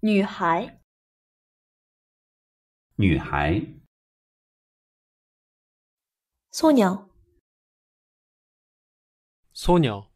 女孩，女孩，少鸟。少鸟。